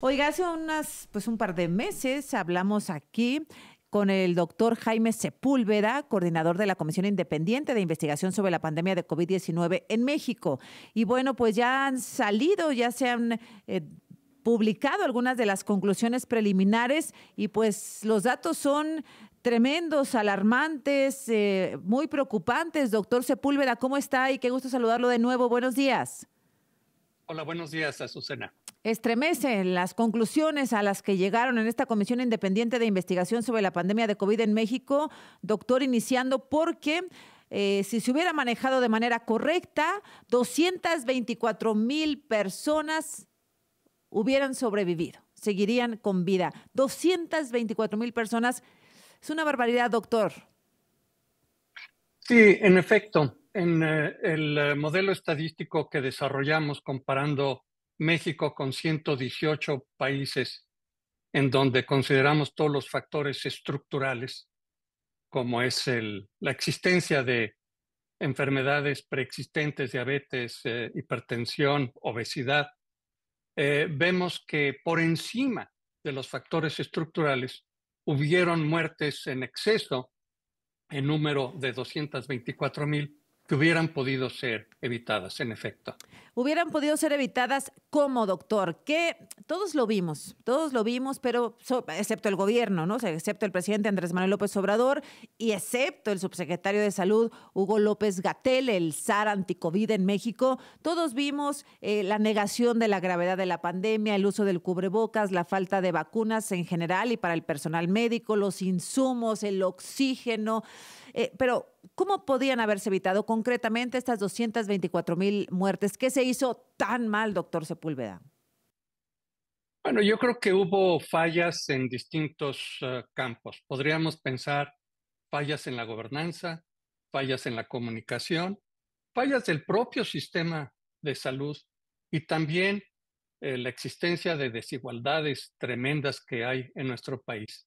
Oiga, hace unas, pues un par de meses hablamos aquí con el doctor Jaime Sepúlveda, coordinador de la Comisión Independiente de Investigación sobre la Pandemia de COVID-19 en México. Y bueno, pues ya han salido, ya se han... Eh, publicado algunas de las conclusiones preliminares y pues los datos son tremendos, alarmantes, eh, muy preocupantes. Doctor Sepúlveda, ¿cómo está? Y qué gusto saludarlo de nuevo. Buenos días. Hola, buenos días, Azucena estremecen las conclusiones a las que llegaron en esta Comisión Independiente de Investigación sobre la pandemia de COVID en México, doctor, iniciando porque... Eh, si se hubiera manejado de manera correcta, 224 mil personas hubieran sobrevivido, seguirían con vida. 224 mil personas, es una barbaridad, doctor. Sí, en efecto, en eh, el eh, modelo estadístico que desarrollamos comparando México con 118 países en donde consideramos todos los factores estructurales, como es la existencia de enfermedades preexistentes, diabetes, eh, hipertensión, obesidad, eh, vemos que por encima de los factores estructurales hubieron muertes en exceso en número de 224 mil que hubieran podido ser evitadas, en efecto hubieran podido ser evitadas como doctor, que todos lo vimos, todos lo vimos, pero excepto el gobierno, ¿no? excepto el presidente Andrés Manuel López Obrador y excepto el subsecretario de Salud Hugo López Gatel, el SAR anticovid en México, todos vimos eh, la negación de la gravedad de la pandemia, el uso del cubrebocas, la falta de vacunas en general y para el personal médico, los insumos, el oxígeno, eh, pero ¿cómo podían haberse evitado concretamente estas 224 mil muertes que se hizo tan mal, doctor Sepúlveda? Bueno, yo creo que hubo fallas en distintos eh, campos. Podríamos pensar fallas en la gobernanza, fallas en la comunicación, fallas del propio sistema de salud y también eh, la existencia de desigualdades tremendas que hay en nuestro país.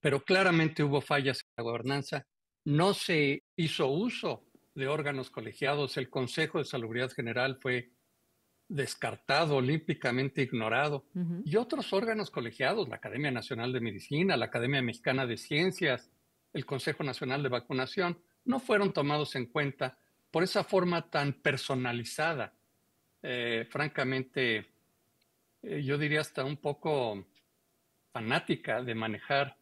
Pero claramente hubo fallas en la gobernanza. No se hizo uso de órganos colegiados, el Consejo de Salubridad General fue descartado, olímpicamente ignorado, y otros órganos colegiados, la Academia Nacional de Medicina, la Academia Mexicana de Ciencias, el Consejo Nacional de Vacunación, no fueron tomados en cuenta por esa forma tan personalizada, eh, francamente, eh, yo diría hasta un poco fanática de manejar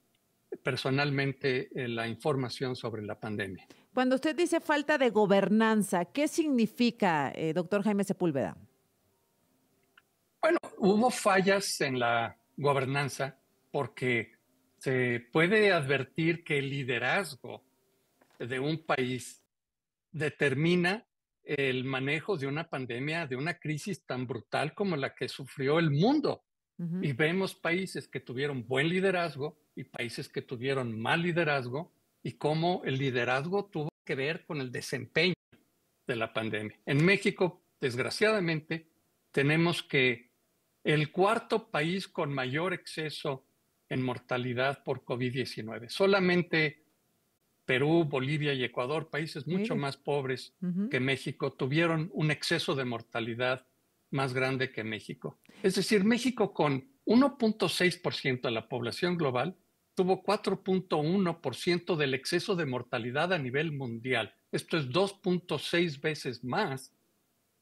personalmente eh, la información sobre la pandemia. Cuando usted dice falta de gobernanza, ¿qué significa, eh, doctor Jaime Sepúlveda? Bueno, hubo fallas en la gobernanza porque se puede advertir que el liderazgo de un país determina el manejo de una pandemia, de una crisis tan brutal como la que sufrió el mundo y vemos países que tuvieron buen liderazgo y países que tuvieron mal liderazgo y cómo el liderazgo tuvo que ver con el desempeño de la pandemia. En México, desgraciadamente, tenemos que el cuarto país con mayor exceso en mortalidad por COVID-19. Solamente Perú, Bolivia y Ecuador, países mucho más pobres que México, tuvieron un exceso de mortalidad más grande que México. Es decir, México con 1.6% de la población global tuvo 4.1% del exceso de mortalidad a nivel mundial. Esto es 2.6 veces más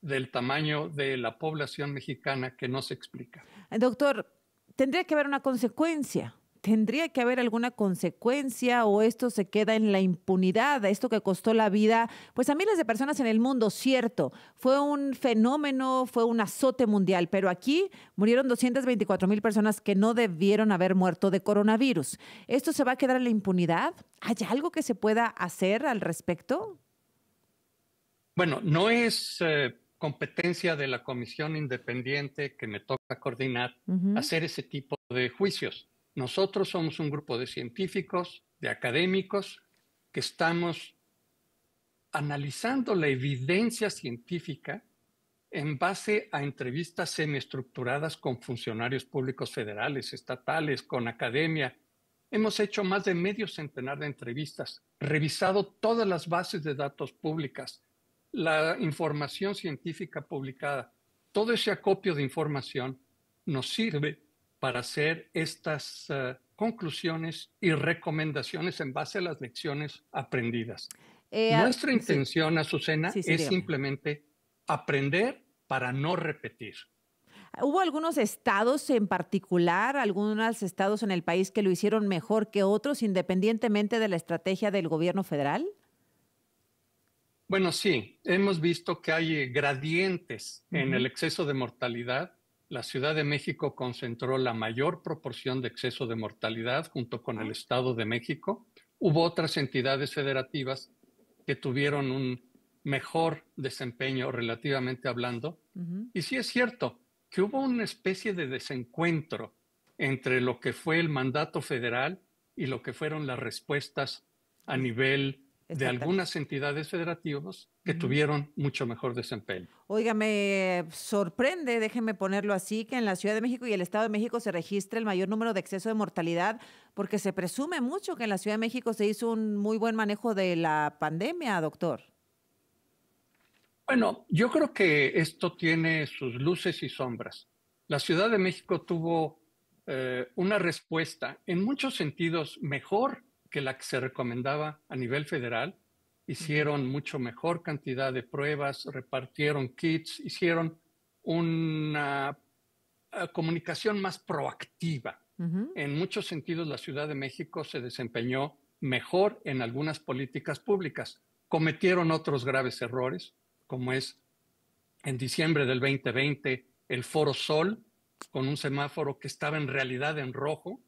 del tamaño de la población mexicana que no se explica. Doctor, tendría que haber una consecuencia tendría que haber alguna consecuencia o esto se queda en la impunidad, esto que costó la vida, pues a miles de personas en el mundo, cierto, fue un fenómeno, fue un azote mundial, pero aquí murieron 224 mil personas que no debieron haber muerto de coronavirus. ¿Esto se va a quedar en la impunidad? ¿Hay algo que se pueda hacer al respecto? Bueno, no es... Eh, competencia de la comisión independiente que me toca coordinar hacer ese tipo de juicios. Nosotros somos un grupo de científicos, de académicos, que estamos analizando la evidencia científica en base a entrevistas semiestructuradas con funcionarios públicos federales, estatales, con academia. Hemos hecho más de medio centenar de entrevistas, revisado todas las bases de datos públicas, la información científica publicada. Todo ese acopio de información nos sirve para hacer estas eh, conclusiones y recomendaciones en base a las lecciones aprendidas. Eh, ah, Nuestra intención, Azucena, es simplemente aprender para no repetir. ¿Hubo algunos estados en particular, algunos estados en el país que lo hicieron mejor que otros, independientemente de la estrategia del gobierno federal? Bueno, sí, hemos visto que hay gradientes en el exceso de mortalidad la Ciudad de México concentró la mayor proporción de exceso de mortalidad junto con el Estado de México. Hubo otras entidades federativas que tuvieron un mejor desempeño relativamente hablando. Y sí es cierto que hubo una especie de desencuentro entre lo que fue el mandato federal y lo que fueron las respuestas a nivel de algunas entidades federativas que tuvieron mucho mejor desempeño. Oiga, me sorprende, déjeme ponerlo así, que en la Ciudad de México y el Estado de México se registre el mayor número de exceso de mortalidad, porque se presume mucho que en la Ciudad de México se hizo un muy buen manejo de la pandemia, doctor. Bueno, yo creo que esto tiene sus luces y sombras. La Ciudad de México tuvo eh, una respuesta en muchos sentidos mejor que la que se recomendaba a nivel federal. Hicieron mucho mejor cantidad de pruebas, repartieron kits, hicieron una eh, comunicación más proactiva. En muchos sentidos, la Ciudad de México se desempeñó mejor en algunas políticas públicas. Cometieron otros graves errores, como es en diciembre del 2020 el Foro Sol, con un semáforo que estaba en realidad en rojo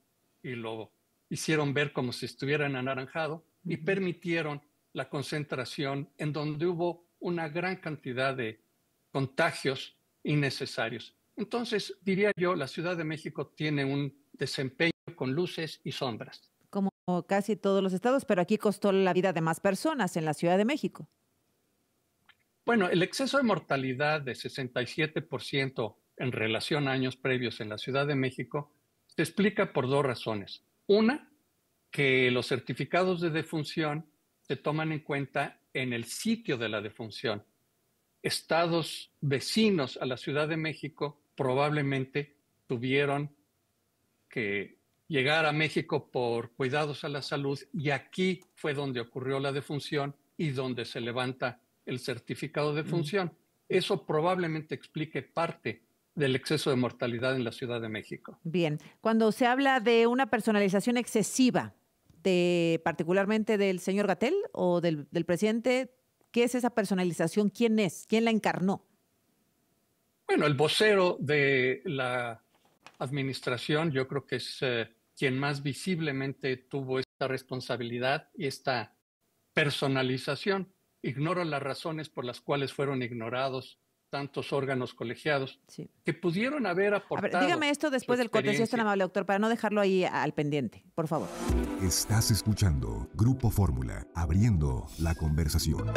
y lo hicieron ver como si estuvieran anaranjado y permitieron la concentración en donde hubo una gran cantidad de contagios innecesarios. Entonces, diría yo, la Ciudad de México tiene un desempeño con luces y sombras. Como casi todos los estados, pero aquí costó la vida de más personas en la Ciudad de México. Bueno, el exceso de mortalidad de 67% en relación a años previos en la Ciudad de México se explica por dos razones. Una, que los certificados de defunción se toman en cuenta en el sitio de la defunción. Estados vecinos a la Ciudad de México probablemente tuvieron que llegar a México por cuidados a la salud y aquí fue donde ocurrió la defunción y donde se levanta el certificado de defunción. Eso probablemente explique parte del exceso de mortalidad en la Ciudad de México. Bien, cuando se habla de una personalización excesiva, de, particularmente del señor Gatel o del, presidente, ¿qué es esa personalización? ¿Quién es? ¿Quién la encarnó? Bueno, el vocero de la administración, yo creo que es eh, quien más visiblemente tuvo esta responsabilidad y esta personalización. Ignoro las razones por las cuales fueron ignorados tantos órganos colegiados sí. que pudieron haber aportado. A ver, dígame esto después del corte, si es tan amable, doctor, para no dejarlo ahí al pendiente, por favor. Estás escuchando Grupo Fórmula, abriendo la conversación.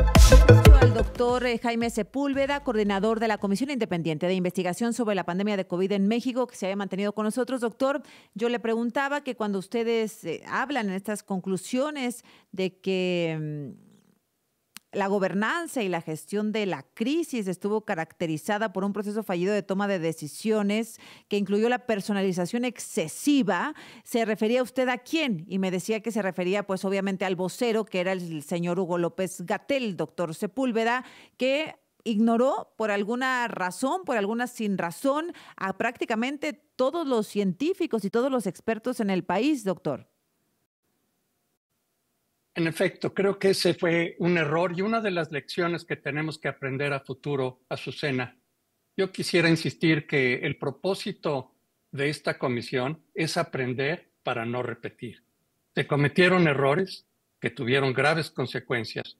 Al doctor eh, Jaime Sepúlveda, coordinador de la Comisión Independiente de Investigación sobre la Pandemia de COVID en México, que se haya mantenido con nosotros. Doctor, yo le preguntaba que cuando ustedes eh, hablan en estas conclusiones de que mm, la gobernanza y la gestión de la crisis estuvo caracterizada por un proceso fallido de toma de decisiones que incluyó la personalización excesiva. ¿Se refería usted a quién? Y me decía que se refería pues obviamente al vocero, que era el señor Hugo López Gatel, doctor Sepúlveda, que ignoró por alguna razón, por alguna sin razón, a prácticamente todos los científicos y todos los expertos en el país, doctor. En efecto, creo que ese fue un error y una de las lecciones que tenemos que aprender a futuro, Azucena. Yo quisiera insistir que el propósito de esta comisión es aprender para no repetir. Se cometieron errores que tuvieron graves consecuencias.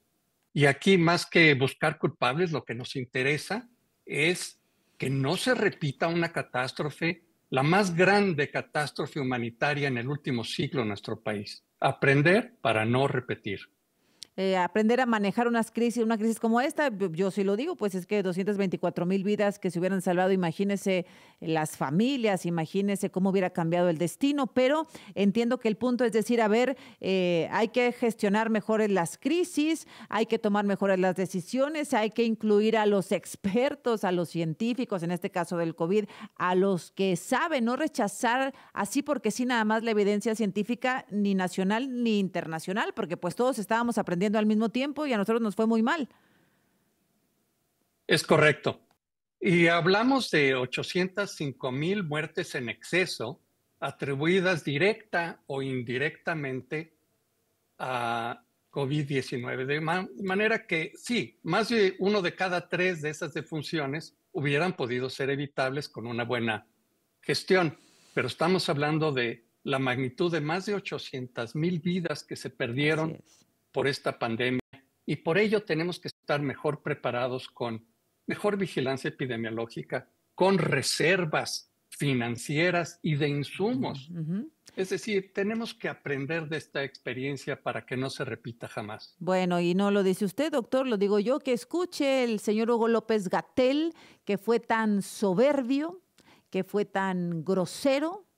Y aquí, más que buscar culpables, lo que nos interesa es que no se repita una catástrofe, la más grande catástrofe humanitaria en el último siglo en nuestro país aprender para no repetir. Eh, aprender a manejar unas crisis, una crisis como esta, yo sí lo digo, pues es que 224 mil vidas que se hubieran salvado, imagínese las familias, imagínese cómo hubiera cambiado el destino, pero entiendo que el punto es decir, a ver, eh, hay que gestionar mejor las crisis, hay que tomar mejores las decisiones, hay que incluir a los expertos, a los científicos, en este caso del COVID, a los que saben, no rechazar así porque sí nada más la evidencia científica ni nacional ni internacional, porque pues todos estábamos aprendiendo al mismo tiempo y a nosotros nos fue muy mal. Es correcto. Y hablamos de 805 mil muertes en exceso atribuidas directa o indirectamente a COVID-19. De manera que sí, más de uno de cada tres de esas defunciones hubieran podido ser evitables con una buena gestión. Pero estamos hablando de la magnitud de más de 800 mil vidas que se perdieron por esta pandemia y por ello tenemos que estar mejor preparados con mejor vigilancia epidemiológica, con reservas financieras y de insumos. Es decir, tenemos que aprender de esta experiencia para que no se repita jamás. Bueno, y no lo dice usted, doctor, lo digo yo, que escuche el señor Hugo López Gatel, que fue tan soberbio, que fue tan grosero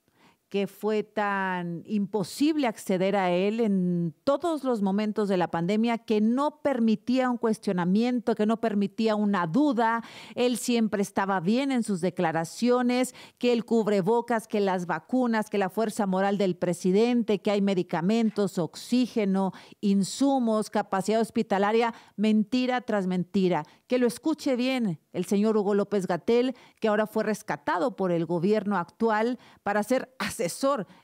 que fue tan imposible acceder a él en todos los momentos de la pandemia, que no permitía un cuestionamiento, que no permitía una duda. Él siempre estaba bien en sus declaraciones, que el cubrebocas, que las vacunas, que la fuerza moral del presidente, que hay medicamentos, oxígeno, insumos, capacidad hospitalaria, mentira tras mentira. Que lo escuche bien el señor Hugo López Gatel, que ahora fue rescatado por el gobierno actual para ser asesinado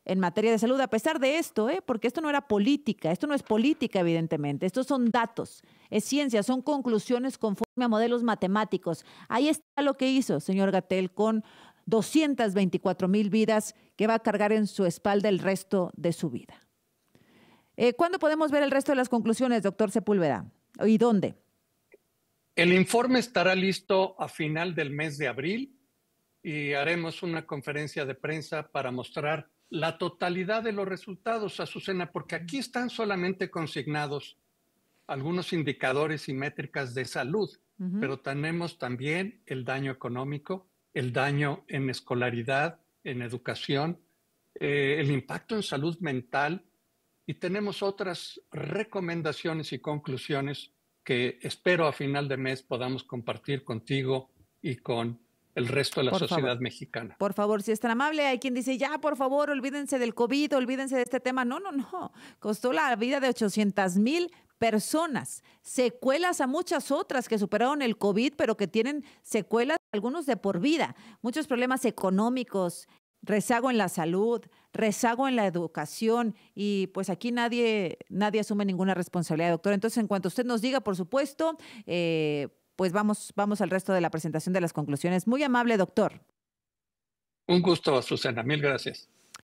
en materia de salud, a pesar de esto, ¿eh? porque esto no era política, esto no es política, evidentemente, estos son datos, es ciencia, son conclusiones conforme a modelos matemáticos. Ahí está lo que hizo, señor Gatel, con 224 mil vidas que va a cargar en su espalda el resto de su vida. Eh, ¿Cuándo podemos ver el resto de las conclusiones, doctor Sepúlveda? ¿Y dónde? El informe estará listo a final del mes de abril y haremos una conferencia de prensa para mostrar la totalidad de los resultados, Azucena, porque aquí están solamente consignados algunos indicadores y métricas de salud, pero tenemos también el daño económico, el daño en escolaridad, en educación, eh, el impacto en salud mental y tenemos otras recomendaciones y conclusiones que espero a final de mes podamos compartir contigo y con el resto de la sociedad mexicana. Por favor, si es tan amable, hay quien dice, ya, por favor, olvídense del COVID, olvídense de este tema. No, no, no. Costó la vida de 800 mil personas, secuelas a muchas otras que superaron el COVID, pero que tienen secuelas, algunos de por vida, muchos problemas económicos, rezago en la salud, rezago en la educación y pues aquí nadie, nadie asume ninguna responsabilidad, doctor. Entonces, en cuanto usted nos diga, por supuesto, eh, pues vamos, vamos al resto de la presentación de las conclusiones. Muy amable, doctor. Un gusto, Susana. Mil gracias.